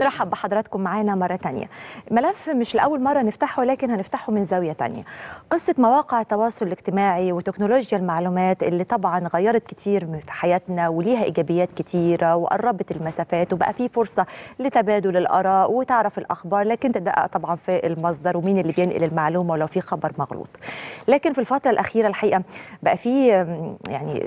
نرحب بحضراتكم معانا مرة تانية ملف مش لأول مرة نفتحه لكن هنفتحه من زاوية تانية قصة مواقع التواصل الاجتماعي وتكنولوجيا المعلومات اللي طبعا غيرت كتير في حياتنا وليها إيجابيات كتيرة وقربت المسافات وبقى في فرصة لتبادل الآراء وتعرف الأخبار لكن تدقق طبعا في المصدر ومين اللي بينقل المعلومة ولو في خبر مغلوط لكن في الفترة الأخيرة الحقيقة بقى في يعني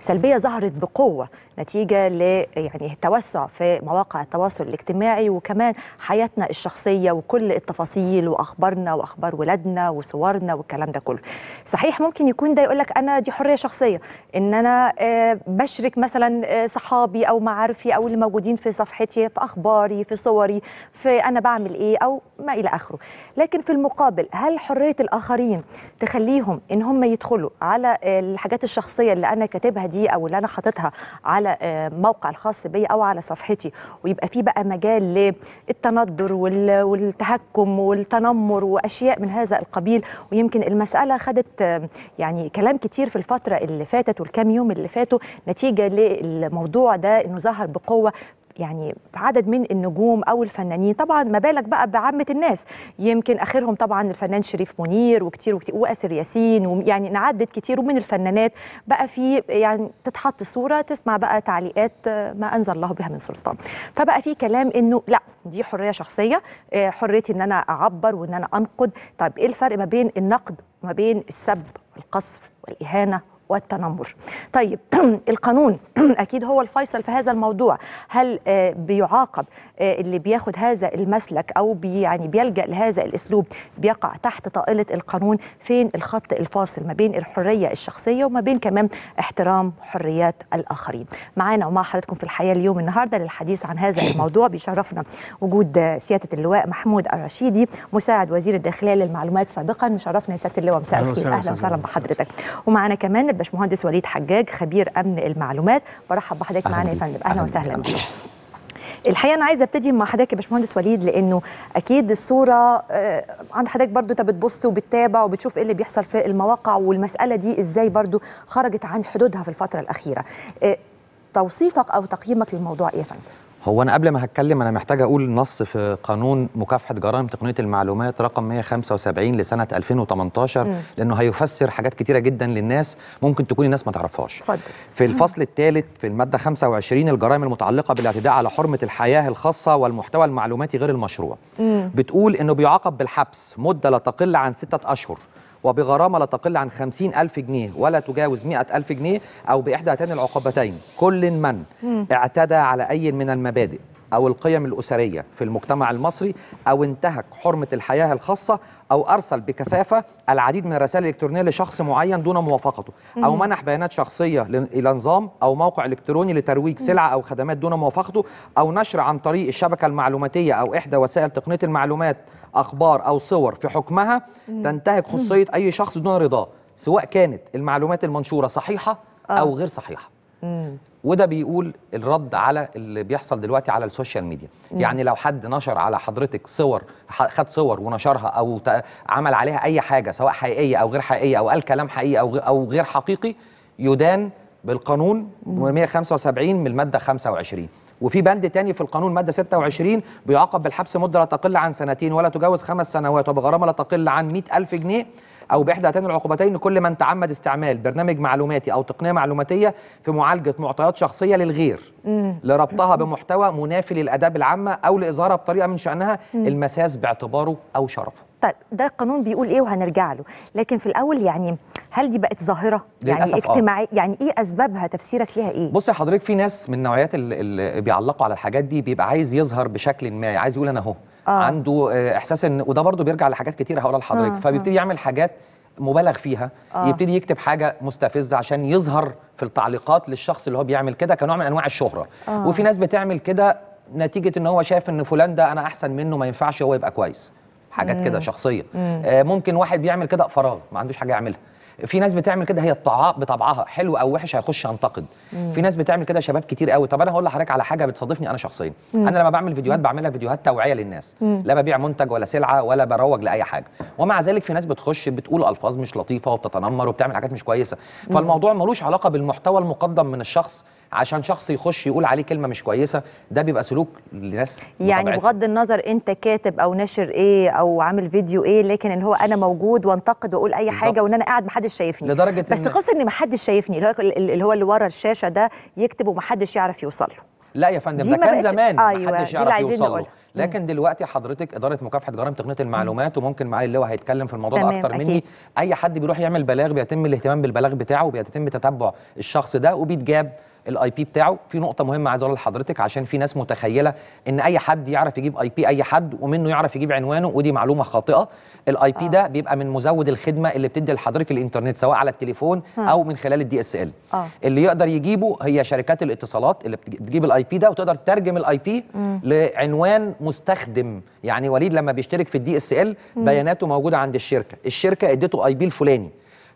سلبيه ظهرت بقوه نتيجه ل يعني التوسع في مواقع التواصل الاجتماعي وكمان حياتنا الشخصيه وكل التفاصيل واخبارنا واخبار ولادنا وصورنا والكلام ده كله صحيح ممكن يكون ده يقول لك انا دي حريه شخصيه ان انا آه، بشرك مثلا آه، صحابي او معارفي او اللي موجودين في صفحتي في اخباري في صوري في انا بعمل ايه او ما الى اخره لكن في المقابل هل حريه الاخرين تخليهم ان هم يدخلوا على آه، الحاجات الشخصيه اللي انا كاتبها دي او اللي انا حاططها على على آه، موقع الخاص بي او على صفحتي ويبقى في بقى مجال للتندر والتهكم والتنمر واشياء من هذا القبيل ويمكن المساله خدت آه، يعني كلام كتير في الفتره اللي فاتت والكام يوم اللي فاتوا نتيجه للموضوع ده انه ظهر بقوه يعني عدد من النجوم او الفنانين طبعا ما بالك بقى بعامه الناس يمكن اخرهم طبعا الفنان شريف منير وكتير وكتير واسر ياسين ويعني نعدد كتير ومن الفنانات بقى في يعني تتحط صوره تسمع بقى تعليقات آه، ما انزل الله بها من سلطان فبقى في كلام انه لا دي حريه شخصيه آه، حريتي ان انا اعبر وان انا انقد طب ايه الفرق ما بين النقد وما بين السب والقصف والاهانه والتنمر طيب القانون اكيد هو الفيصل في هذا الموضوع هل آه، بيعاقب آه، اللي بياخد هذا المسلك او بي يعني بيلجا لهذا الاسلوب بيقع تحت طائله القانون فين الخط الفاصل ما بين الحريه الشخصيه وما بين كمان احترام حريات الاخرين معانا ومع حضراتكم في الحياه اليوم النهارده للحديث عن هذا الموضوع بيشرفنا وجود سياده اللواء محمود الرشيدي مساعد وزير الداخليه للمعلومات سابقا مشرفنا يا سياده اللواء مساء الخير اهلا وسهلا بحضرتك ومعانا كمان باشمهندس وليد حجاج خبير امن المعلومات برحب بحضرتك معانا يا فندم اهلا وسهلا الحقيقه انا عايزه ابتدي مع حضرتك يا باشمهندس وليد لانه اكيد الصوره آه، عند حضرتك برضو انت بتبص وبتتابع وبتشوف ايه اللي بيحصل في المواقع والمساله دي ازاي برضو خرجت عن حدودها في الفتره الاخيره آه، توصيفك او تقييمك للموضوع ايه يا فندم هو انا قبل ما هتكلم انا محتاج اقول نص في قانون مكافحه جرائم تقنيه المعلومات رقم 175 لسنه 2018 مم. لانه هيفسر حاجات كتيره جدا للناس ممكن تكون الناس ما تعرفهاش فضل. في الفصل الثالث في الماده 25 الجرائم المتعلقه بالاعتداء على حرمه الحياه الخاصه والمحتوى المعلوماتي غير المشروع مم. بتقول انه بيعاقب بالحبس مده لا تقل عن ستة اشهر وبغرامة لا تقل عن 50 ألف جنيه ولا تجاوز 100 ألف جنيه أو بإحدى هاتين العقوبتين كل من اعتدى على أي من المبادئ أو القيم الأسرية في المجتمع المصري أو انتهك حرمة الحياة الخاصة أو أرسل بكثافة العديد من الرسائل الإلكترونية لشخص معين دون موافقته أو منح بيانات شخصية إلى نظام أو موقع إلكتروني لترويج سلعة أو خدمات دون موافقته أو نشر عن طريق الشبكة المعلوماتية أو إحدى وسائل تقنية المعلومات اخبار او صور في حكمها تنتهك خصوصيه اي شخص دون رضاه سواء كانت المعلومات المنشوره صحيحه آه. او غير صحيحه وده بيقول الرد على اللي بيحصل دلوقتي على السوشيال ميديا مم. يعني لو حد نشر على حضرتك صور خد صور ونشرها او عمل عليها اي حاجه سواء حقيقيه او غير حقيقيه او قال كلام حقيقي او او غير حقيقي يدان بالقانون مم. 175 من الماده 25 وفي بند تاني في القانون ماده 26 بيعاقب بالحبس مده لا تقل عن سنتين ولا تجاوز خمس سنوات وبغرامه لا تقل عن 100000 جنيه أو بإحدى هاتين العقوبتين كل من تعمد استعمال برنامج معلوماتي أو تقنية معلوماتية في معالجة معطيات شخصية للغير لربطها بمحتوى منافي للآداب العامة أو لإظهارها بطريقة من شأنها المساس باعتباره أو شرفه طيب ده القانون بيقول ايه وهنرجع له لكن في الاول يعني هل دي بقت ظاهره يعني آه. اجتماعي آه. يعني ايه اسبابها تفسيرك ليها ايه بص حضرتك في ناس من نوعيات اللي بيعلقوا على الحاجات دي بيبقى عايز يظهر بشكل ما عايز يقول انا اهو آه. عنده آه، احساس ان وده برضو بيرجع لحاجات كتير هقولها لحضرتك آه. فبيبتدي آه. يعمل حاجات مبالغ فيها آه. يبتدي يكتب حاجه مستفزه عشان يظهر في التعليقات للشخص اللي هو بيعمل كده كنوع من انواع الشهره آه. وفي ناس بتعمل كده نتيجه ان هو شايف ان فلان ده انا احسن منه ما ينفعش هو يبقى كويس حاجات كده شخصيه آه ممكن واحد بيعمل كده فراغ ما عندوش حاجه يعملها في ناس بتعمل كده هي بطبعها حلو او وحش هيخش ينتقد في ناس بتعمل كده شباب كتير قوي طب انا هقول لحضرتك على حاجه بتصادفني انا شخصيا مم. انا لما بعمل فيديوهات بعملها فيديوهات توعيه للناس مم. لا ببيع منتج ولا سلعه ولا بروج لاي حاجه ومع ذلك في ناس بتخش بتقول الفاظ مش لطيفه وبتتنمر وبتعمل حاجات مش كويسه فالموضوع ملوش علاقه بالمحتوى المقدم من الشخص عشان شخص يخش يقول عليه كلمه مش كويسه ده بيبقى سلوك لناس يعني متابعتها. بغض النظر انت كاتب او ناشر ايه او عامل فيديو ايه لكن ان هو انا موجود وانتقد واقول اي بالزبط. حاجه وان انا قاعد محدش شايفني لدرجه بس قصه ان محدش شايفني اللي هو اللي ورا الشاشه ده يكتب ومحدش يعرف يوصل له لا يا فندم ده كان زمان أيوة. محدش يعرف يوصل له لكن دلوقتي حضرتك اداره مكافحه جرائم تقنيه المعلومات وممكن معالي اللواء هيتكلم في الموضوع ده اكتر أكيد. مني اي حد بيروح يعمل بلاغ بيتم الاهتمام بالبلاغ بتاعه وبيتم تتبع الشخص ده وبيتجاب الاي بي بتاعه في نقطه مهمه عايز اقولها لحضرتك عشان في ناس متخيله ان اي حد يعرف يجيب اي بي اي حد ومنه يعرف يجيب عنوانه ودي معلومه خاطئه الاي بي آه. ده بيبقى من مزود الخدمه اللي بتدي لحضرتك الانترنت سواء على التليفون هم. آه. او من خلال الدي اس ال آه. اللي يقدر يجيبه هي شركات الاتصالات اللي بتجيب الاي بي ده وتقدر تترجم الاي بي لعنوان مستخدم يعني وليد لما بيشترك في الدي اس ال بياناته موجوده عند الشركه الشركه ادته اي بي الفلاني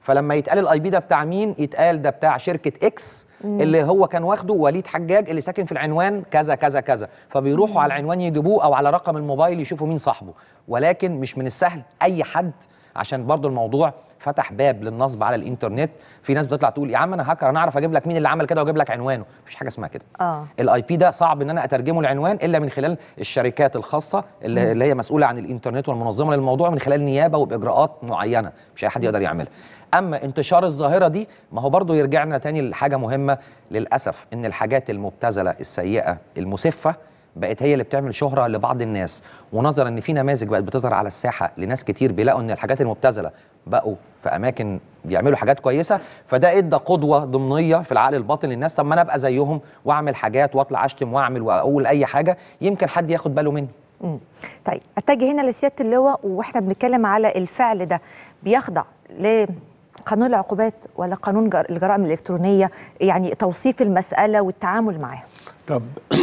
فلما يتقال الاي بي ده بتاع مين يتقال ده بتاع شركه اكس مم. اللي هو كان واخده وليد حجاج اللي ساكن في العنوان كذا كذا كذا فبيروحوا مم. على العنوان يجيبوه او على رقم الموبايل يشوفوا مين صاحبه ولكن مش من السهل اي حد عشان برضو الموضوع فتح باب للنصب على الانترنت في ناس بتطلع تقول يا عم انا هاكر انا اعرف اجيب لك مين اللي عمل كده واجيب لك عنوانه مفيش حاجه اسمها كده اه الاي بي ده صعب ان انا اترجمه لعنوان الا من خلال الشركات الخاصه اللي, اللي هي مسؤوله عن الانترنت والمنظمه للموضوع من خلال نيابه وباجراءات معينه مش اي حد يقدر يعملها اما انتشار الظاهره دي ما هو برضه يرجعنا تاني لحاجه مهمه للاسف ان الحاجات المبتذله السيئه المسفه بقت هي اللي بتعمل شهره لبعض الناس ونظرا ان في نماذج بقت بتظهر على الساحه لناس كتير بيلاقوا ان الحاجات المبتذله بقوا في اماكن بيعملوا حاجات كويسه فده ادى قدوه ضمنيه في العقل الباطن للناس طب ما انا ابقى زيهم واعمل حاجات واطلع اشتم واعمل واقول اي حاجه يمكن حد ياخد باله مني مم. طيب اتجه هنا لسياده اللواء واحنا بنتكلم على الفعل ده بيخضع ل قانون العقوبات ولا قانون الجرائم الالكترونيه يعني توصيف المساله والتعامل معاها طب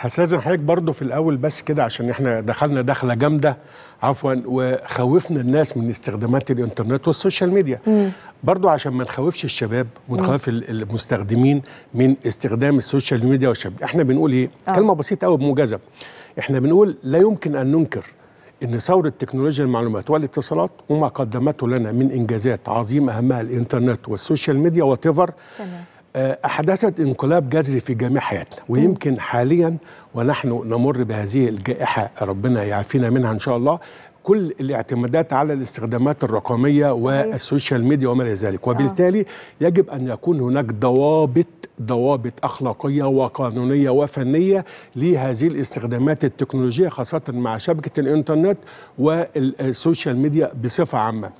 هستاذن حضرتك برضه في الاول بس كده عشان احنا دخلنا دخله جامده عفوا وخوفنا الناس من استخدامات الانترنت والسوشيال ميديا برضه عشان ما نخوفش الشباب ونخوف المستخدمين من استخدام السوشيال ميديا والشباب احنا بنقول ايه آه. كلمه بسيطه قوي بموجزه احنا بنقول لا يمكن ان ننكر ان ثوره تكنولوجيا المعلومات والاتصالات وما قدمته لنا من انجازات عظيمه اهمها الانترنت والسوشيال ميديا وتيفر تمام آه، أحدثت انقلاب جذري في جميع حياتنا ويمكن حاليا ونحن نمر بهذه الجائحة ربنا يعافينا منها إن شاء الله كل الاعتمادات على الاستخدامات الرقمية والسوشيال ميديا وما إلى ذلك آه. وبالتالي يجب أن يكون هناك ضوابط ضوابط أخلاقية وقانونية وفنية لهذه الاستخدامات التكنولوجية خاصة مع شبكة الإنترنت والسوشيال ميديا بصفة عامة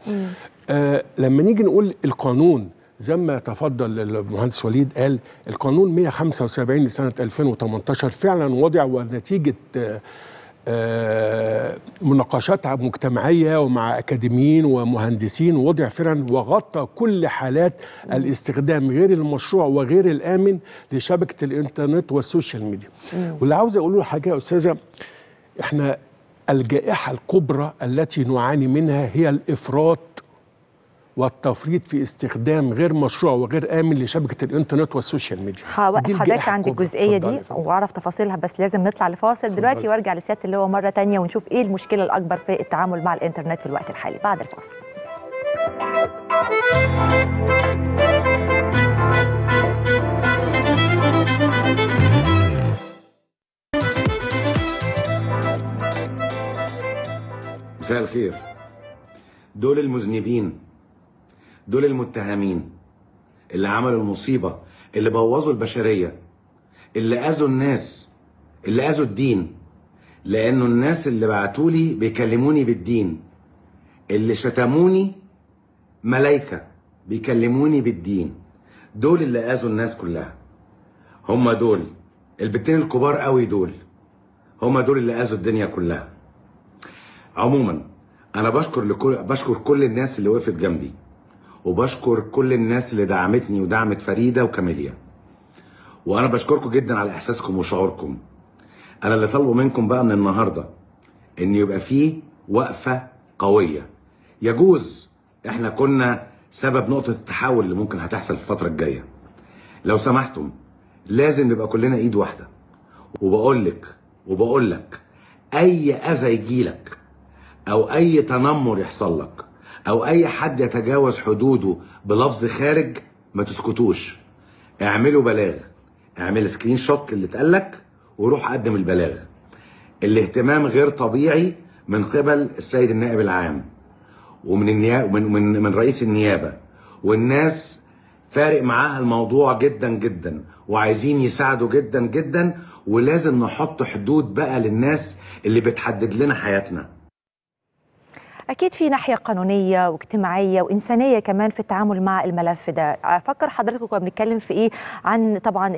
آه لما نيجي نقول القانون زي ما تفضل المهندس وليد قال القانون 175 لسنه 2018 فعلا وضع ونتيجه آه، آه، مناقشات مجتمعيه ومع اكاديميين ومهندسين وضع فعلا وغطى كل حالات الاستخدام غير المشروع وغير الامن لشبكه الانترنت والسوشيال ميديا. واللي عاوز اقوله حاجه يا استاذه احنا الجائحه الكبرى التي نعاني منها هي الافراط والتفريط في استخدام غير مشروع وغير امن لشبكه الانترنت والسوشيال ميديا هوقف حضرتك عند الجزئيه دي واعرف تفاصيلها بس لازم نطلع لفاصل دلوقتي وارجع لسياده هو مره ثانيه ونشوف ايه المشكله الاكبر في التعامل مع الانترنت في الوقت الحالي بعد الفاصل مساء الخير دول المذنبين دول المتهمين اللي عملوا المصيبه اللي بوظوا البشريه اللي اذوا الناس اللي اذوا الدين لانه الناس اللي بعتولي بيكلموني بالدين اللي شتموني ملايكه بيكلموني بالدين دول اللي اذوا الناس كلها هم دول البتين الكبار قوي دول هم دول اللي اذوا الدنيا كلها عموما انا بشكر لكل بشكر كل الناس اللي وقفت جنبي وبشكر كل الناس اللي دعمتني ودعمت فريده وكاميليا وانا بشكركم جدا على احساسكم وشعوركم انا اللي طالبه منكم بقى من النهارده ان يبقى فيه وقفه قويه يجوز احنا كنا سبب نقطه التحول اللي ممكن هتحصل في الفتره الجايه لو سمحتم لازم نبقى كلنا ايد واحده وبقول لك وبقول لك اي اذى يجيلك او اي تنمر يحصل لك او اي حد يتجاوز حدوده بلفظ خارج ما تسكتوش اعملوا بلاغ اعمل سكرين شوت اللي اتقالك وروح قدم البلاغ الاهتمام غير طبيعي من قبل السيد النائب العام ومن النيابة من, من, من رئيس النيابه والناس فارق معاها الموضوع جدا جدا وعايزين يساعدوا جدا جدا ولازم نحط حدود بقى للناس اللي بتحدد لنا حياتنا اكيد في ناحيه قانونيه واجتماعيه وانسانيه كمان في التعامل مع الملف ده افكر حضرتك كنا بنتكلم في ايه عن طبعا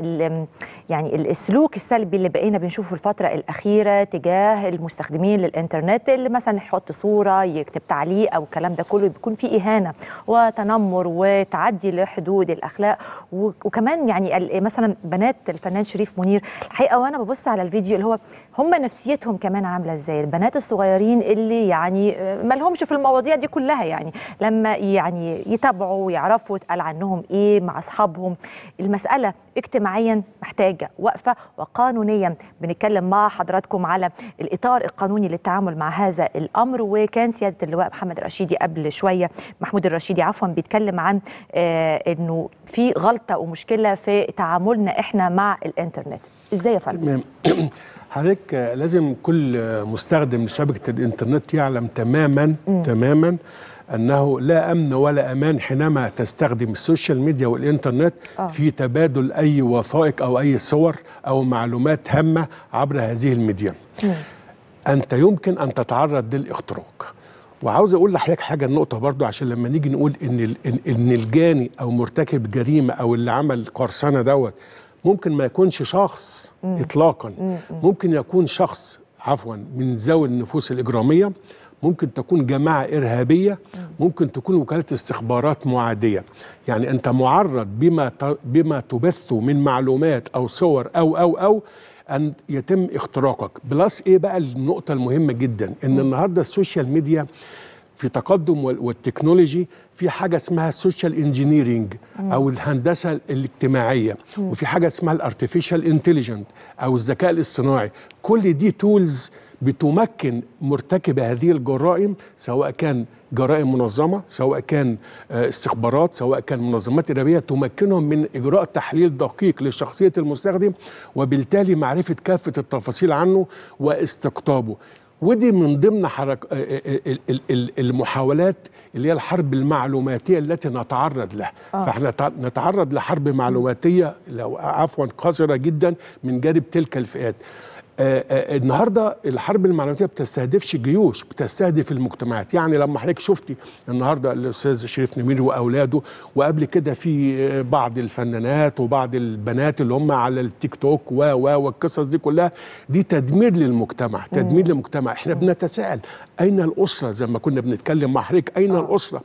يعني السلوك السلبي اللي بقينا بنشوفه الفتره الاخيره تجاه المستخدمين للانترنت اللي مثلا يحط صوره يكتب تعليق او الكلام ده كله بيكون فيه اهانه وتنمر وتعدي لحدود الاخلاق وكمان يعني مثلا بنات الفنان شريف منير الحقيقه وانا ببص على الفيديو اللي هو هم نفسيتهم كمان عامله ازاي البنات الصغيرين اللي يعني آه، مالهمش في المواضيع دي كلها يعني لما يعني يتابعوا ويعرفوا يتقال عنهم ايه مع اصحابهم المساله اجتماعيا محتاجه حاجه واقفه وقانونيا بنتكلم مع حضراتكم على الاطار القانوني للتعامل مع هذا الامر وكان سياده اللواء محمد الرشيدي قبل شويه محمود الرشيدي عفوا بيتكلم عن آه، انه في غلطه ومشكله في تعاملنا احنا مع الانترنت ازاي يا فندم حضرتك آه، لازم كل مستخدم لشبكه الانترنت يعلم تماما م. تماما انه لا امن ولا امان حينما تستخدم السوشيال ميديا والانترنت آه. في تبادل اي وثائق او اي صور او معلومات هامه عبر هذه الميديا مم. انت يمكن ان تتعرض للاختراق وعاوز اقول لحضرتك حاجه النقطه برضو عشان لما نيجي نقول ان ان الجاني او مرتكب جريمه او اللي عمل قرصنه دوت ممكن ما يكونش شخص مم. اطلاقا مم. ممكن يكون شخص عفوا من ذوي النفوس الاجراميه ممكن تكون جماعة إرهابية ممكن تكون وكالة استخبارات معادية يعني أنت معرض بما, بما تبثه من معلومات أو صور أو أو أو أن يتم اختراقك بلس إيه بقى النقطة المهمة جدا أن النهاردة السوشيال ميديا في تقدم والتكنولوجي في حاجه اسمها السوشيال انجينيرنج او الهندسه الاجتماعيه وفي حاجه اسمها الارتفيشال انتليجنت او الذكاء الاصطناعي كل دي تولز بتمكن مرتكب هذه الجرائم سواء كان جرائم منظمة سواء كان آه، استخبارات سواء كان منظمات إرهابية تمكنهم من إجراء تحليل دقيق لشخصية المستخدم وبالتالي معرفة كافة التفاصيل عنه واستقطابه ودي من ضمن حرك آه، آه، المحاولات اللي هي الحرب المعلوماتيه التي نتعرض لها آه. فاحنا نتعرض لحرب معلوماتيه عفوا قاصرة جدا من جانب تلك الفئات آه، آه، النهارده الحرب المعلوماتيه بتستهدفش الجيوش بتستهدف المجتمعات يعني لما حضرتك شفتي النهارده الاستاذ شريف نمير واولاده وقبل كده في آه، بعض الفنانات وبعض البنات اللي هم على التيك توك و و والقصص دي كلها دي تدمير للمجتمع تدمير للمجتمع احنا بنتساءل اين الاسره زي ما كنا بنتكلم مع حضرتك اين الاسره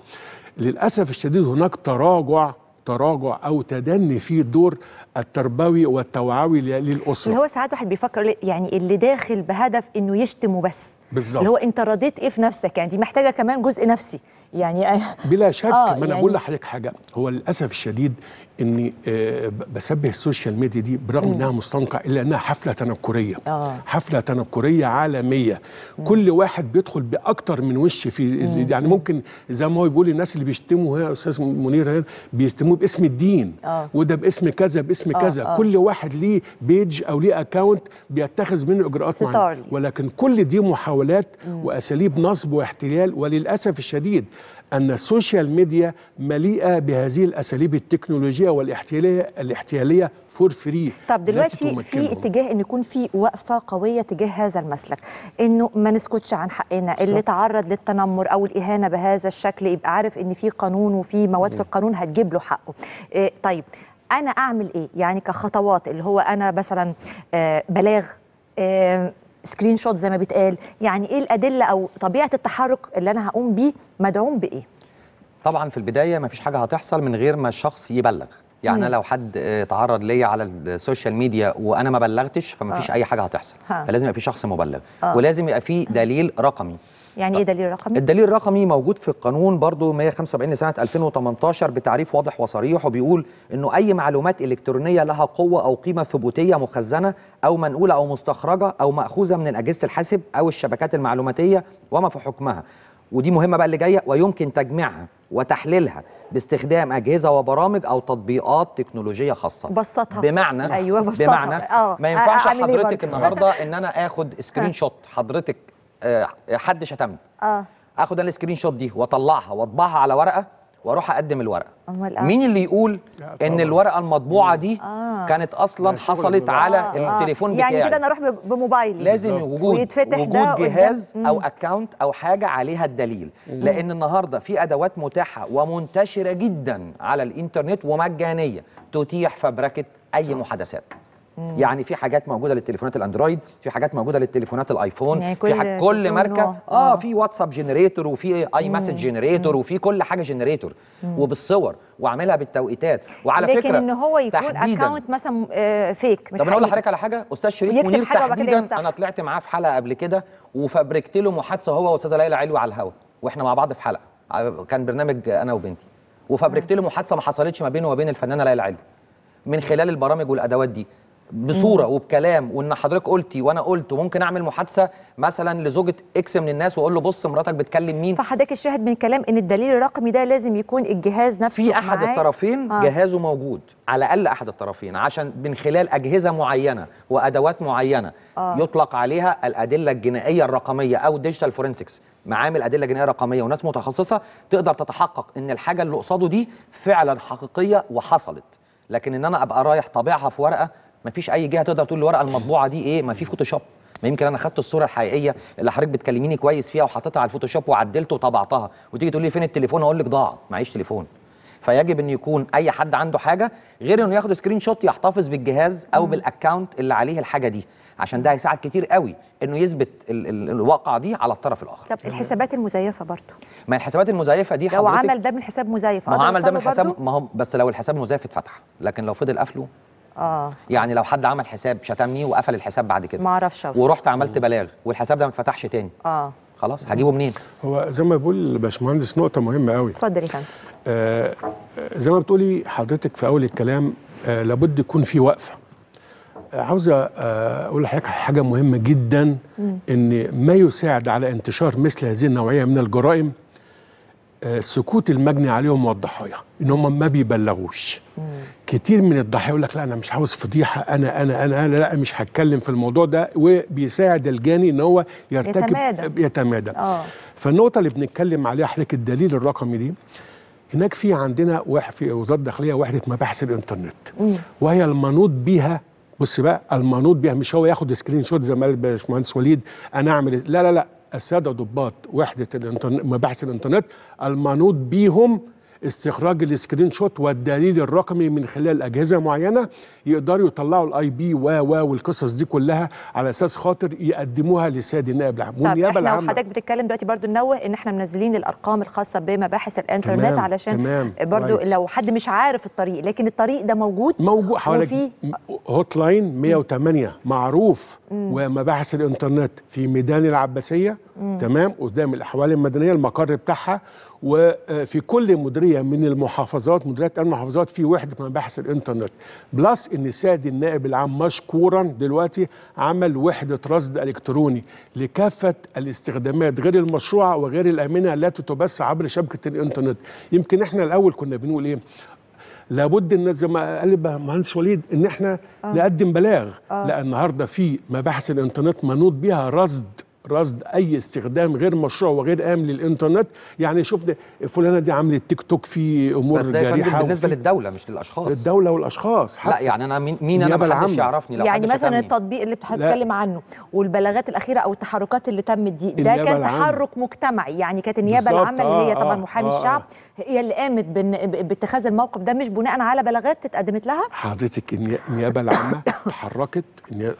للاسف الشديد هناك تراجع تراجع او تدني في الدور التربوي والتوعوي للاسره اللي هو ساعات واحد بيفكر يعني اللي داخل بهدف انه يشتمه بس بالظبط اللي هو انت رضيت ايه في نفسك يعني دي محتاجه كمان جزء نفسي يعني بلا شك آه ما انا يعني بقول لحضرتك حاجه هو للاسف الشديد اني آه، بسبه السوشيال ميديا دي برغم مم. انها مستنقع الا انها حفله تنكريه آه. حفله تنكريه عالميه مم. كل واحد بيدخل باكتر من وش في مم. يعني ممكن زي ما هو بيقول الناس اللي بيشتموا يا استاذ منير بيشتموه باسم الدين آه. وده باسم كذا باسم آه. كذا آه. كل واحد ليه بيج او ليه اكونت بيتخذ منه اجراءات معينه ولكن كل دي محاولات مم. واساليب نصب واحتلال وللاسف الشديد أن السوشيال ميديا مليئة بهذه الأساليب التكنولوجية والاحتيالية الاحتيالية فور فري طب دلوقتي في اتجاه ان يكون في وقفه قويه تجاه هذا المسلك انه ما نسكتش عن حقنا اللي تعرض للتنمر او الاهانه بهذا الشكل يبقى عارف ان في قانون وفي مواد في القانون هتجيب له حقه إيه طيب انا اعمل ايه يعني كخطوات اللي هو انا مثلا آه بلاغ آه سكرين شوت زي ما بيتقال يعني ايه الادله او طبيعه التحرك اللي انا هقوم بيه مدعوم بايه طبعا في البدايه ما فيش حاجه هتحصل من غير ما الشخص يبلغ يعني لو حد تعرض ليا على السوشيال ميديا وانا ما بلغتش فما فيش آه. اي حاجه هتحصل فلازم يبقى في شخص مبلغ آه. ولازم يبقى في دليل رقمي يعني ايه دليل رقمي؟ الدليل الرقمي موجود في القانون برضه 175 لسنه 2018 بتعريف واضح وصريح وبيقول انه اي معلومات الكترونيه لها قوه او قيمه ثبوتيه مخزنه او منقوله او مستخرجه او ماخوذه من اجهزه الحاسب او الشبكات المعلوماتيه وما في حكمها ودي مهمه بقى اللي جايه ويمكن تجميعها وتحليلها باستخدام اجهزه وبرامج او تطبيقات تكنولوجيه خاصه بسطها بمعنى ايوه بسطها بمعنى آه. ما ينفعش إيه حضرتك النهارده ان انا اخد سكرين شوت حضرتك آه، حد شتمني اه اخد انا السكرين شوت دي واطلعها واطبعها على ورقه واروح اقدم الورقه أمال آه. مين اللي يقول ان الورقه المطبوعه دي آه. كانت اصلا حصلت آه. على آه. آه. التليفون بتاعي يعني كده انا اروح بموبايلي لازم وجود ويتفتح وجود ده جهاز او اكونت او حاجه عليها الدليل مم. لان النهارده في ادوات متاحه ومنتشره جدا على الانترنت ومجانيه تتيح فبركه اي محادثات مم. يعني في حاجات موجوده للتليفونات الاندرويد في حاجات موجوده للتليفونات الايفون يعني كل في حاجة كل ماركه آه،, اه في واتساب جنريتور وفي اي مسج جنريتور وفي كل حاجه جنريتور وبالصور واعملها بالتوقيتات وعلى لكن فكره لكن ان هو يكون اكونت مثلا فيك آه، مش طب انا اقول لحضرتك على حاجه استاذ شريف منير تحديدا انا طلعت معاه في حلقه قبل كده وفبركت له محادثه هو واستاذه ليلى علوي على الهوا واحنا مع بعض في حلقه كان برنامج انا وبنتي وفبركت له محادثه ما حصلتش ما بينه وما بين الفنانه ليلى علوي من خلال البرامج والادوات دي بصوره مم. وبكلام وان حضرتك قلتي وانا قلت وممكن اعمل محادثه مثلا لزوجه اكس من الناس واقول له بص مراتك بتكلم مين فحضرتك الشاهد من كلام ان الدليل الرقمي ده لازم يكون الجهاز نفسه في احد معاي. الطرفين آه. جهازه موجود على الاقل احد الطرفين عشان من خلال اجهزه معينه وادوات معينه آه. يطلق عليها الادله الجنائيه الرقميه او ديجيتال فورنسكس معامل ادله جنائيه رقميه وناس متخصصه تقدر تتحقق ان الحاجه اللي قصاده دي فعلا حقيقيه وحصلت لكن ان انا ابقى رايح طابعها في ورقه ما فيش اي جهه تقدر تقول الورقه المطبوعه دي ايه ما في فوتوشوب ما يمكن انا خدت الصوره الحقيقيه اللي حضرتك بتكلميني كويس فيها وحطيتها على الفوتوشوب وعدلته وطبعتها وتيجي تقول لي فين التليفون اقول لك ضاع معيش تليفون فيجب ان يكون اي حد عنده حاجه غير انه ياخد سكرين شوت يحتفظ بالجهاز او بالاكونت اللي عليه الحاجه دي عشان ده هيساعد كتير قوي انه يثبت ال ال الواقعه دي على الطرف الاخر طب الحسابات المزيفه برضه ما الحسابات المزيفه دي حضرتك لو عمل ده من حساب مزيف ما هو عمل ده من حساب ما هو بس لو الحساب المزيف اتفتح لكن لو فضل قافله اه يعني لو حد عمل حساب شتمني وقفل الحساب بعد كده ما اعرفش ورحت عملت بلاغ والحساب ده ما اتفتحش تاني اه خلاص هجيبه منين هو زي ما بيقول الباشمهندس نقطه مهمه قوي اتفضل يا فندم آه، آه، زي ما بتقولي حضرتك في اول الكلام آه لابد يكون في وقفه آه، عاوز اقول لحضرتك حاجه مهمه جدا ان ما يساعد على انتشار مثل هذه النوعيه من الجرائم سكوت المجني عليهم والضحايا ان هم ما بيبلغوش كتير من الضحايا يقول لك لا انا مش عاوز فضيحه انا انا انا انا لا مش هتكلم في الموضوع ده وبيساعد الجاني ان هو يرتكب يتمادى يتمادى اه فالنقطه اللي بنتكلم عليها حضرتك الدليل الرقمي دي هناك في عندنا واحد في وزاره الداخليه وحده مباحث الانترنت وهي المنوط بيها بص بقى المنوط بيها مش هو ياخد سكرين شوت زي ما قال الباشمهندس وليد انا اعمل إيه؟ لا لا لا الساده ضباط وحده الانترنت مباحث الانترنت المنوط بيهم استخراج السكرين شوت والدليل الرقمي من خلال اجهزه معينه يقدروا يطلعوا الاي بي و و والقصص دي كلها على اساس خاطر يقدموها للسيد النائب العام والنيابه العامه حضرتك بتتكلم دلوقتي برضو ننوه ان احنا منزلين الارقام الخاصه بمباحث الانترنت تمام علشان تمام برضو رايز. لو حد مش عارف الطريق لكن الطريق ده موجود موجود حوالي هوت لاين 108 معروف مم. ومباحث الانترنت في ميدان العباسيه مم. تمام قدام الاحوال المدنيه المقر بتاعها وفي كل مديريه من المحافظات مديريات المحافظات في وحده مباحث الانترنت بلس ان سادي النائب العام مشكورا دلوقتي عمل وحده رصد الكتروني لكافه الاستخدامات غير المشروعه وغير الامنه التي تبث عبر شبكه الانترنت يمكن احنا الاول كنا بنقول ايه لابد ان زي ما قال مهندس وليد ان احنا آه. نقدم بلاغ آه. لا النهارده في مباحث الانترنت منوط بها رصد رصد اي استخدام غير مشروع وغير امن للانترنت يعني شفنا فلانه دي عملت تيك توك في امور بس ده جريحه بالنسبه للدوله مش للاشخاص للدوله والاشخاص لا يعني انا مين, مين انا ما يعرفني لو يعني مثلا التطبيق اللي بتتكلم عنه والبلاغات الاخيره او التحركات اللي تمت دي ده كان تحرك مجتمعي يعني كانت النيابه العامه اللي هي طبعا آه، محامي آه،, آه الشعب آه هي اللي قامت باتخاذ الموقف ده مش بناء على بلاغات اتقدمت لها حضرتك النيابه العامه اتحركت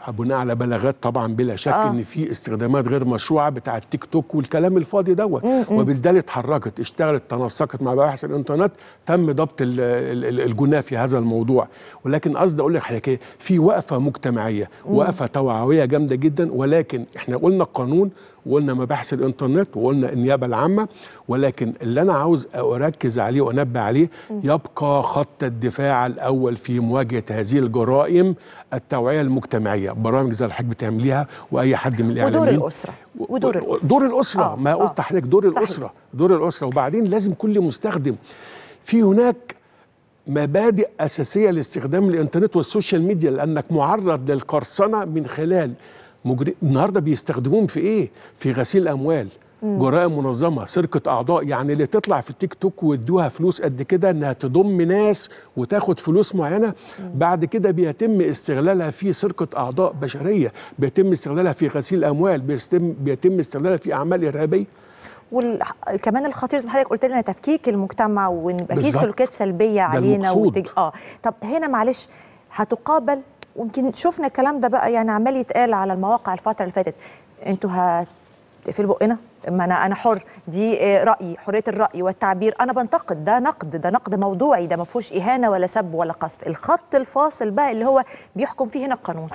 بناء على بلاغات طبعا بلا شك آه. ان في استخدامات غير مشروعه بتاع التيك توك والكلام الفاضي دوت وبالتالي اتحركت اشتغلت تنسقت مع باحث الانترنت تم ضبط الجناه في هذا الموضوع ولكن قصدي اقول لك ايه في وقفه مجتمعيه وقفه توعويه جامده جدا ولكن احنا قلنا القانون وقلنا مباحث الانترنت وقلنا النيابه العامه ولكن اللي انا عاوز اركز عليه وانبه عليه يبقى خط الدفاع الاول في مواجهه هذه الجرائم التوعيه المجتمعيه برامج زي الحاج بتعمليها واي حد من الاعلاميين ودور الاسره ودور الاسره دور الاسره آه. ما قلت آه. حضرتك دور صحيح. الاسره دور الاسره وبعدين لازم كل مستخدم في هناك مبادئ اساسيه لاستخدام الانترنت والسوشيال ميديا لانك معرض للقرصنه من خلال مجرم النهارده بيستخدموهم في ايه؟ في غسيل اموال جرائم منظمه سرقه اعضاء يعني اللي تطلع في التيك توك وادوها فلوس قد كده انها تضم ناس وتاخد فلوس معينه بعد كده بيتم استغلالها في سرقه اعضاء بشريه بيتم استغلالها في غسيل اموال بيتم بيتم استغلالها في اعمال ارهابيه وكمان الخطير زي ما حضرتك قلت لنا تفكيك المجتمع وان في سلوكات سلبيه علينا وتج... اه طب هنا معلش هتقابل ويمكن شفنا الكلام ده بقى يعني عمال يتقال على المواقع الفتره اللي فاتت انتوا هتقفلوا بقنا ما انا انا حر دي آه، رايي حريه الراي والتعبير انا بنتقد ده نقد ده نقد موضوعي ده ما فيهوش اهانه ولا سب ولا قصف الخط الفاصل بقى اللي هو بيحكم فيه هنا القانون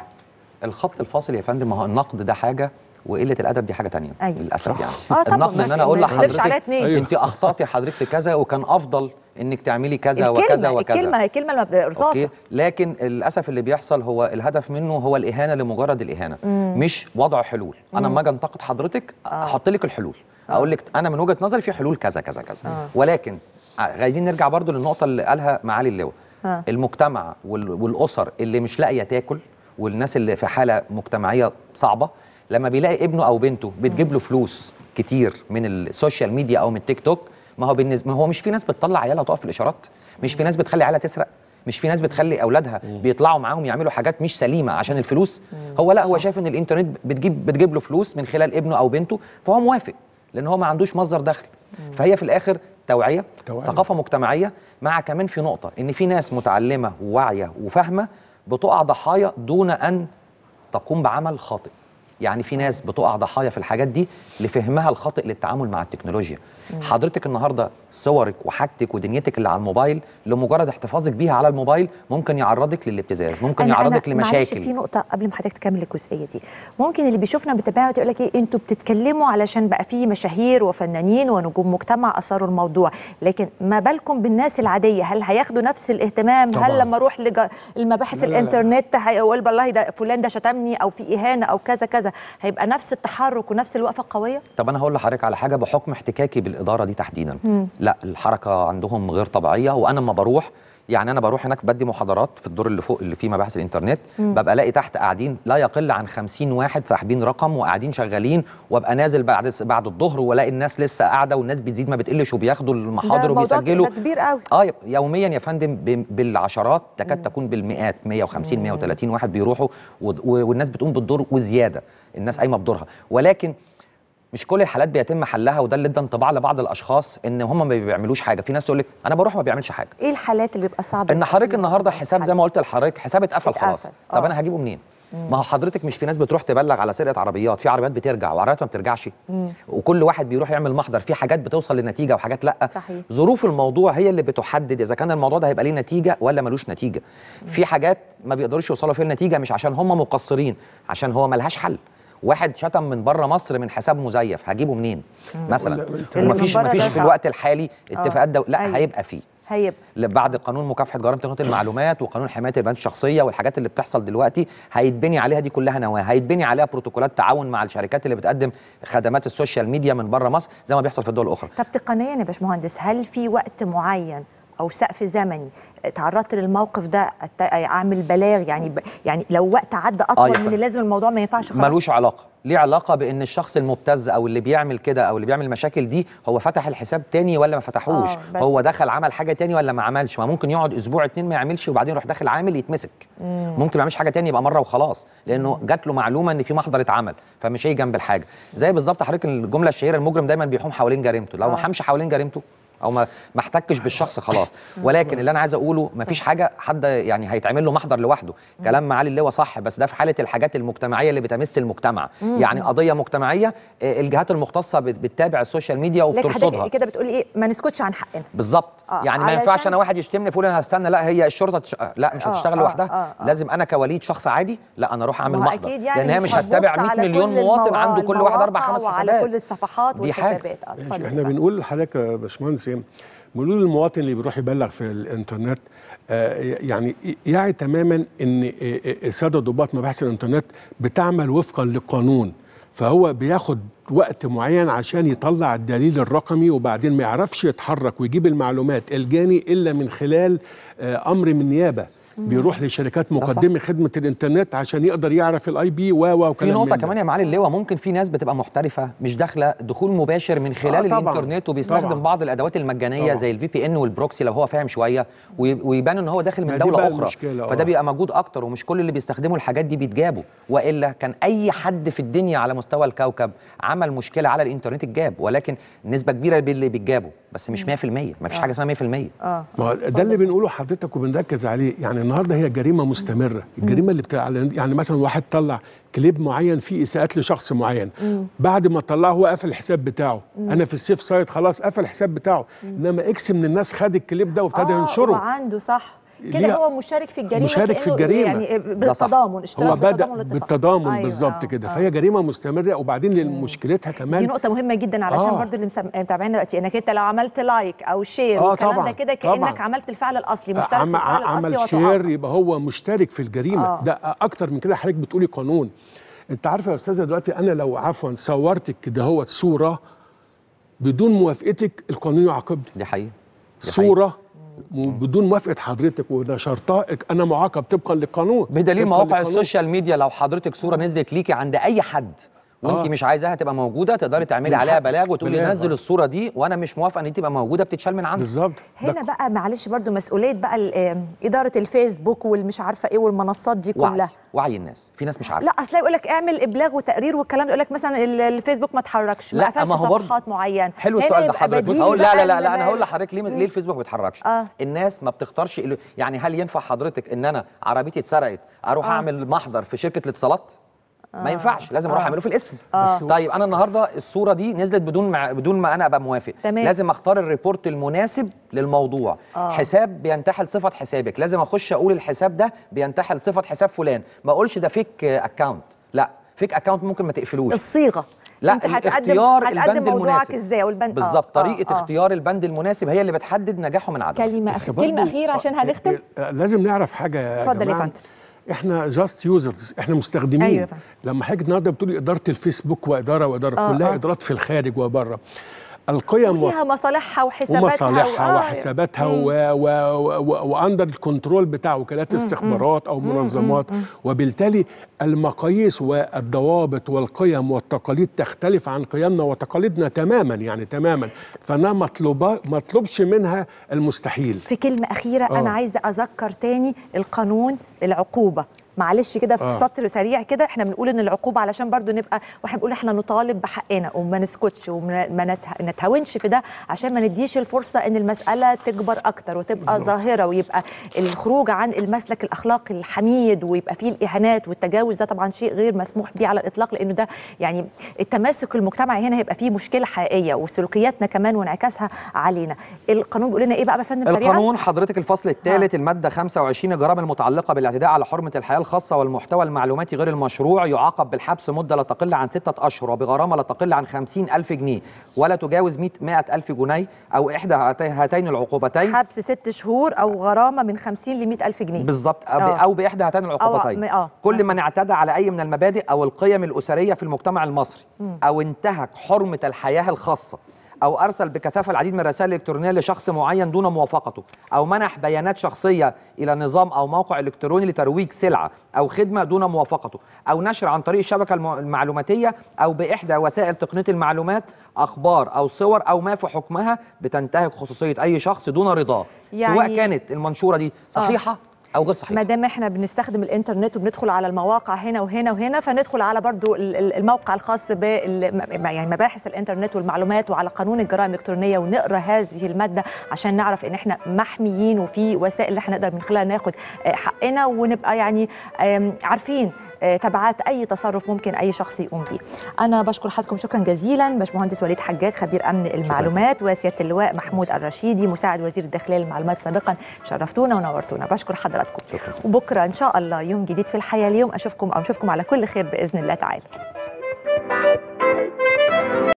الخط الفاصل يا فندم ما هو النقد ده حاجه وقله الادب دي حاجه ثانيه أيوة. للاسف يعني آه النقد ان انا اقول لحضرتك أيوة. انت اخطاتي حضرتك كذا وكان افضل انك تعملي كذا الكلمة وكذا وكذا الكلمه هي كلمه رصاصه لكن للاسف اللي بيحصل هو الهدف منه هو الاهانه لمجرد الاهانه مم. مش وضع حلول انا لما اجي انتقد حضرتك آه. احط لك الحلول آه. اقول لك انا من وجهه نظري في حلول كذا كذا كذا آه. ولكن عايزين نرجع برضو للنقطه اللي قالها معالي اللواء آه. المجتمع والاسر اللي مش لاقيه تاكل والناس اللي في حاله مجتمعيه صعبه لما بيلاقي ابنه او بنته بتجيب له فلوس كتير من السوشيال ميديا او من التيك توك ما هو بالنسبه ما هو مش في ناس بتطلع عيالها تقف في الاشارات مش في ناس بتخلي عيالها تسرق مش في ناس بتخلي اولادها بيطلعوا معاهم يعملوا حاجات مش سليمه عشان الفلوس هو لا هو شايف ان الانترنت بتجيب بتجيب له فلوس من خلال ابنه او بنته فهو موافق لان هو ما عندوش مصدر دخل فهي في الاخر توعيه توعية. ثقافه مجتمعيه مع كمان في نقطه ان في ناس متعلمه وواعيه وفاهمه بتقع ضحايا دون ان تقوم بعمل خاطئ يعني في ناس بتقع ضحايا في الحاجات دي لفهمها الخاطئ للتعامل مع التكنولوجيا مم. حضرتك النهارده صورك وحاجتك ودنيتك اللي على الموبايل لمجرد احتفاظك بيها على الموبايل ممكن يعرضك للابتزاز ممكن أنا يعرضك أنا لمشاكل في نقطه قبل ما حضرتك تكمل الجزئيه دي ممكن اللي بيشوفنا بتابعه يقول لك ايه انتوا بتتكلموا علشان بقى في مشاهير وفنانين ونجوم مجتمع اثاروا الموضوع لكن ما بالكم بالناس العاديه هل هياخدوا نفس الاهتمام طبعا. هل لما اروح للمباحث الانترنت هيقول والله ده فلان ده شتمني او في اهانه او كذا كذا كذا هيبقى نفس التحرك ونفس الوقفه القويه طب انا هقول لحضرتك على حاجه بحكم احتكاكي بالاداره دي تحديدا مم. لا الحركه عندهم غير طبيعيه وانا لما بروح يعني انا بروح هناك بدي محاضرات في الدور اللي فوق اللي فيه مباحث الانترنت مم. ببقى الاقي تحت قاعدين لا يقل عن 50 واحد ساحبين رقم وقاعدين شغالين وابقى نازل بعد بعد الظهر والاقي الناس لسه قاعده والناس بتزيد ما بتقلش وبياخدوا المحاضر وبيسجلوا ده كبير قوي اه يوميا يا فندم بالعشرات تكاد تكون بالمئات 150 مم. 130 واحد بيروحوا والناس بتقوم بالدور وزياده الناس قايمه بدورها ولكن مش كل الحالات بيتم حلها وده اللي ادى انطباع لبعض الاشخاص ان هم ما بيعملوش حاجه في ناس تقول لك انا بروح ما بيعملش حاجه ايه الحالات اللي بيبقى صعبه ان حضرتك النهارده حساب زي ما قلت لحضرتك حساب اتقفل خلاص طب انا آه. هجيبه منين ما هو حضرتك مش في ناس بتروح تبلغ على سرقه عربيات في عربيات بترجع وعربيات ما بترجعش وكل واحد بيروح يعمل محضر في حاجات بتوصل لنتيجه وحاجات لا صحيح. ظروف الموضوع هي اللي بتحدد اذا كان الموضوع ده هيبقى ليه نتيجه ولا ملوش نتيجه مم. في حاجات ما بيقدروش يوصلوا فيها النتيجه مش عشان هم مقصرين عشان هو ملهاش حل واحد شتم من بره مصر من حساب مزيف هجيبه منين مثلا ومفيش مفيش في الوقت الحالي آه. اتفاقات دو... لا أيوه. هيبقى فيه هيبقى بعد قانون مكافحه جرائم تقنيه المعلومات وقانون حمايه البيانات الشخصيه والحاجات اللي بتحصل دلوقتي هيتبني عليها دي كلها نواه هيتبني عليها بروتوكولات تعاون مع الشركات اللي بتقدم خدمات السوشيال ميديا من بره مصر زي ما بيحصل في الدول الاخرى طب تقنيا يا باشمهندس هل في وقت معين او سقف زمني تعرضت للموقف ده اعمل بلاغ يعني ب... يعني لو وقت عدى آه، اطول آه من اللازم الموضوع ما ينفعش خالص ملوش علاقه ليه علاقه بان الشخص المبتز او اللي بيعمل كده او اللي بيعمل مشاكل دي هو فتح الحساب تاني ولا ما فتحوش آه هو دخل عمل حاجه تاني ولا ما عملش ما ممكن يقعد اسبوع اتنين ما يعملش وبعدين يروح داخل عامل يتمسك مم. ممكن ما يعملش حاجه تاني يبقى مره وخلاص لانه جات له معلومه ان في محضر اتعمل فمش هي جنب الحاجه زي بالظبط حضرتك الجمله الشهيره المجرم دايما بيحوم حوالين جريمته لو آه. ما حوالين جريمته او ما ما احتكش بالشخص خلاص ولكن اللي انا عايز اقوله ما فيش حاجه حد يعني هيتعمل له محضر لوحده كلام معالي اللواء صح بس ده في حاله الحاجات المجتمعيه اللي بتمس المجتمع يعني قضيه مجتمعيه آه، الجهات المختصه بتتابع السوشيال ميديا وبترصدها كده بتقولي ايه ما نسكتش عن حقنا بالظبط آه، يعني ما ينفعش انا واحد يشتمني فقول انا هستنى لا هي الشرطه تش... آه، لا مش هتشتغل آه لوحدها آه آه لازم انا كوليد شخص عادي لا انا اروح اعمل محضر يعني لان هي مش هتتابع 100 مليون مواطن عنده كل واحد اربع خمس حسابات على كل الصفحات والحسابات احنا بنقول لحضرتك يا باشمهندس حسين بنقول للمواطن اللي بيروح يبلغ في الانترنت آه، يعني يعي تماما ان آه، آه، الساده ضباط مباحث الانترنت بتعمل وفقا للقانون فهو بياخد وقت معين عشان يطلع الدليل الرقمي وبعدين ما يعرفش يتحرك ويجيب المعلومات الجاني الا من خلال امر من نيابه بيروح لشركات مقدمه خدمه الانترنت عشان يقدر يعرف الاي بي و و في نقطه كمان يا معالي اللواء ممكن في ناس بتبقى محترفه مش داخله دخول مباشر من خلال آه الانترنت وبيستخدم طبعًا. بعض الادوات المجانيه طبعًا. زي الفي بي ان والبروكسي لو هو فاهم شويه ويبان ان هو داخل من دوله اخرى فده آه. بيبقى موجود اكتر ومش كل اللي بيستخدموا الحاجات دي بيتجابوا والا كان اي حد في الدنيا على مستوى الكوكب عمل مشكله على الانترنت اتجاب ولكن نسبه كبيره اللي بيتجابوا بس مش 100% ما فيش اه. حاجه اسمها 100% اه ما ده اللي بنقوله حضرتك وبنركز عليه يعني النهارده هي جريمه مستمره الجريمه اللي بتاع يعني مثلا واحد طلع كليب معين فيه اساءات لشخص معين بعد ما طلعه هو قفل الحساب بتاعه انا في السيف سايت خلاص قفل الحساب بتاعه انما اكس من الناس خد الكليب ده وابتدى آه ينشره عنده صح كده هو مشارك في الجريمه مشارك في الجريمه يعني بالتضامن هو بدا بالتضامن أيوة بالظبط آه كده آه فهي جريمه مستمره وبعدين مشكلتها كمان دي نقطه مهمه جدا علشان آه برضو اللي آه، متابعينا دلوقتي انك انت لو عملت لايك او شير آه والكلام ده كده كانك عملت الفعل الاصلي مشترك عم الفعل الأصلي عمل شير يبقى هو مشترك في الجريمه آه ده اكتر من كده حضرتك بتقولي قانون انت عارفه يا استاذه دلوقتي انا لو عفوا صورتك كده هو صوره بدون موافقتك القانون يعاقبني دي حقيقه صوره وبدون موافقه حضرتك ونشرتها انا معاقب طبقا للقانون بدليل مواقع السوشيال ميديا لو حضرتك صوره نزلت ليكي عند اي حد وانت آه. مش عايزاها تبقى موجوده تقدري تعملي عليها بلاغ وتقولي نزل آه. الصوره دي وانا مش موافقه ان دي تبقى موجوده بتتشال من عندي بالظبط هنا بقى معلش برضو مسؤوليه بقى اداره الفيسبوك والمش عارفه ايه والمنصات دي كلها وعي. وعي الناس في ناس مش عارفه لا اصل يقول لك اعمل ابلاغ وتقرير والكلام يقول لك مثلا الفيسبوك ما اتحركش لا ما قفلش صفحات معين حلو السؤال ده حضرتك هقول لا لا لا, لا انا هقول لحضرتك ليه ليه الفيسبوك ما بيتحركش آه. الناس ما بتختارش يعني هل ينفع حضرتك ان انا عربيتي اتسرقت اروح آه. اعمل محضر في شركه الاتصالات آه. ما ينفعش لازم اروح آه. اعمله في الاسم آه. طيب انا النهارده الصوره دي نزلت بدون مع... بدون ما انا ابقى موافق تمام. لازم اختار الريبورت المناسب للموضوع آه. حساب بينتحل صفه حسابك لازم اخش اقول الحساب ده بينتحل صفه حساب فلان ما اقولش ده فيك اكاونت لا فيك اكاونت ممكن ما تقفلوش الصيغه لا انت اختيار هتقدم البند المناسب ازاي والبند بالظبط آه،, آه طريقه آه اختيار البند المناسب هي اللي بتحدد نجاحه من عدمه كلمه كلمه اخيره عشان هنختم آه، آه، لازم نعرف حاجه يا اتفضل يا فندم احنا جاست يوزرز احنا مستخدمين أيوة. لما حضرتك النهارده بتقولي اداره الفيسبوك واداره واداره آه كلها آه. ادارات في الخارج وبره القيم وليها مصالحها وحساباتها ومصالحها و... آه. وحساباتها و... و... و... واندر الكنترول بتاع وكالات استخبارات او منظمات وبالتالي المقاييس والضوابط والقيم والتقاليد تختلف عن قيمنا وتقاليدنا تماما يعني تماما فانا مطلوبه مطلوبش منها المستحيل في كلمه اخيره أوه. انا آه. عايزه اذكر تاني القانون العقوبه معلش كده في آه. سطر سريع كده احنا بنقول ان العقوبه علشان برضو نبقى واحنا بنقول احنا نطالب بحقنا وما نسكتش وما نتهاونش في ده عشان ما نديش الفرصه ان المساله تكبر اكتر وتبقى بالزبط. ظاهره ويبقى الخروج عن المسلك الاخلاقي الحميد ويبقى فيه الاهانات والتجاوز ده طبعا شيء غير مسموح به على الاطلاق لانه ده يعني التماسك المجتمعي هنا هيبقى فيه مشكله حقيقيه وسلوكياتنا كمان وانعكاسها علينا القانون بيقول لنا ايه بقى يا فندم القانون حضرتك الفصل الثالث آه. الماده 25 الجرائم المتعلقه بالاعتداء على حرمه الحياه الخاصة والمحتوى المعلوماتي غير المشروع يعاقب بالحبس مدة لا تقل عن ستة أشهر وبغرامة لا تقل عن خمسين ألف جنيه ولا تجاوز مئة ألف جنيه أو إحدى هاتين العقوبتين حبس ست شهور أو غرامة من خمسين لمئة ألف جنيه بالظبط أو, آه. بإحدى هاتين العقوبتين أو. آه. كل آه. من اعتدى على أي من المبادئ أو القيم الأسرية في المجتمع المصري أو انتهك حرمة الحياة الخاصة او ارسل بكثافه العديد من الرسائل الالكترونيه لشخص معين دون موافقته او منح بيانات شخصيه الى نظام او موقع الكتروني لترويج سلعه او خدمه دون موافقته او نشر عن طريق الشبكه المعلوماتيه او باحدى وسائل تقنيه المعلومات اخبار او صور او ما في حكمها بتنتهك خصوصيه اي شخص دون رضاه يعني سواء كانت المنشوره دي صحيحه آه. او غير صحيحه ما دام احنا بنستخدم الانترنت وبندخل على المواقع هنا وهنا وهنا فندخل على برضو الموقع الخاص ب يعني مباحث الانترنت والمعلومات وعلى قانون الجرائم الالكترونيه ونقرا هذه الماده عشان نعرف ان احنا محميين وفي وسائل اللي احنا نقدر من خلالها ناخد آه، حقنا ونبقى يعني عارفين آه، تبعات اي تصرف ممكن اي شخص يقوم به انا بشكر حضراتكم شكرا جزيلا باشمهندس وليد حجاج خبير امن المعلومات وسياده اللواء محمود الرشيدي مساعد وزير الداخليه للمعلومات سابقا شرفتونا ونورتونا بشكر حضراتكم وبكره ان شاء الله يوم جديد في الحياه اليوم اشوفكم او نشوفكم على كل خير باذن الله تعالى